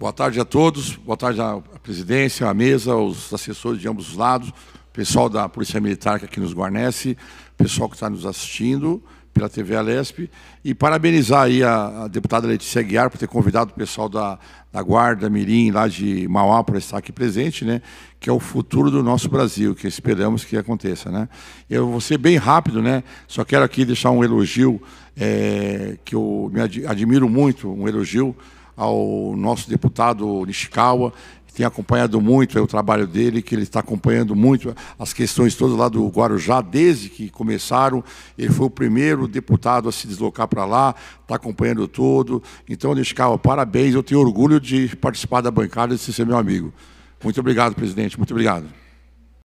Boa tarde a todos, boa tarde à presidência, à mesa, aos assessores de ambos os lados, pessoal da Polícia Militar que aqui nos guarnece, pessoal que está nos assistindo pela TV Alesp, e parabenizar aí a, a deputada Letícia Aguiar por ter convidado o pessoal da, da Guarda Mirim, lá de Mauá, para estar aqui presente, né? que é o futuro do nosso Brasil, que esperamos que aconteça. Né? Eu vou ser bem rápido, né? só quero aqui deixar um elogio, é, que eu me admiro muito, um elogio ao nosso deputado Nishikawa, que tem acompanhado muito o trabalho dele, que ele está acompanhando muito as questões todas lá do Guarujá, desde que começaram. Ele foi o primeiro deputado a se deslocar para lá, está acompanhando todo. Então, Nishikawa, parabéns, eu tenho orgulho de participar da bancada e de ser meu amigo. Muito obrigado, presidente, muito obrigado.